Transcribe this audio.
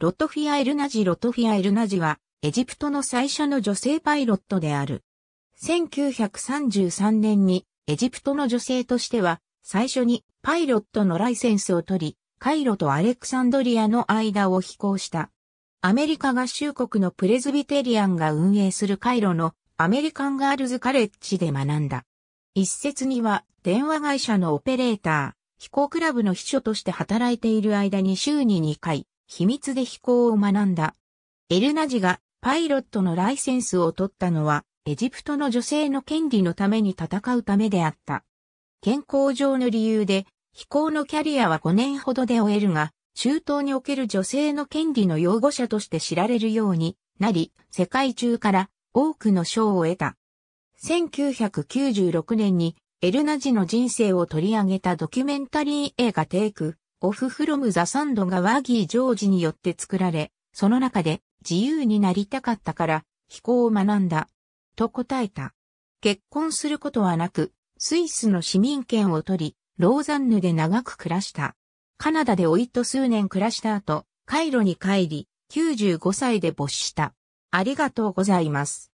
ロトフィア・エルナジロトフィア・エルナジは、エジプトの最初の女性パイロットである。1933年に、エジプトの女性としては、最初にパイロットのライセンスを取り、カイロとアレクサンドリアの間を飛行した。アメリカ合衆国のプレズビテリアンが運営するカイロのアメリカンガールズカレッジで学んだ。一説には電話会社のオペレーター、飛行クラブの秘書として働いている間に週に2回、秘密で飛行を学んだ。エルナジがパイロットのライセンスを取ったのは、エジプトの女性の権利のために戦うためであった。健康上の理由で、飛行のキャリアは5年ほどで終えるが、中東における女性の権利の擁護者として知られるようになり、世界中から多くの賞を得た。1996年にエルナジの人生を取り上げたドキュメンタリー映画テイクオフフロムザサンドがワギー・ジョージによって作られ、その中で自由になりたかったから飛行を学んだ。と答えた。結婚することはなく、スイスの市民権を取り、ローザンヌで長く暮らした。カナダでおいと数年暮らした後、カイロに帰り、95歳で没した。ありがとうございます。